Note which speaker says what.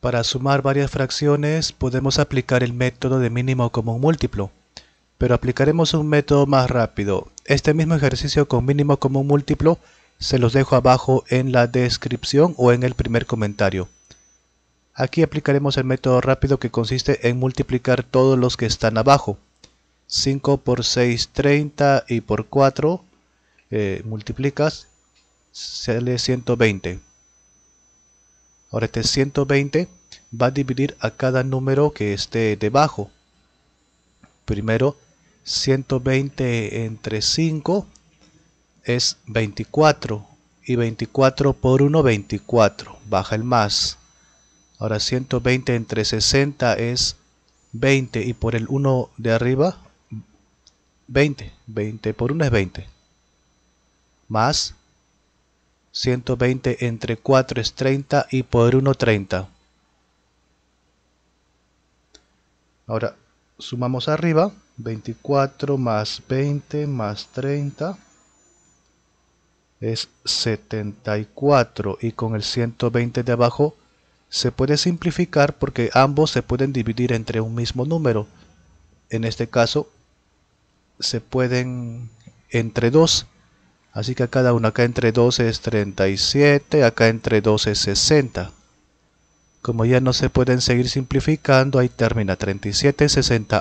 Speaker 1: Para sumar varias fracciones podemos aplicar el método de mínimo común múltiplo, pero aplicaremos un método más rápido. Este mismo ejercicio con mínimo común múltiplo se los dejo abajo en la descripción o en el primer comentario. Aquí aplicaremos el método rápido que consiste en multiplicar todos los que están abajo. 5 por 6, 30 y por 4 eh, multiplicas, sale 120. Ahora este 120 va a dividir a cada número que esté debajo. Primero 120 entre 5 es 24 y 24 por 1 24 baja el más ahora 120 entre 60 es 20 y por el 1 de arriba 20 20 por 1 es 20 más 120 entre 4 es 30 y por 1 30. Ahora sumamos arriba, 24 más 20 más 30 es 74 y con el 120 de abajo se puede simplificar porque ambos se pueden dividir entre un mismo número. En este caso se pueden entre 2 Así que cada uno acá entre 12 es 37, acá entre 12 es 60. Como ya no se pueden seguir simplificando, ahí termina 37 60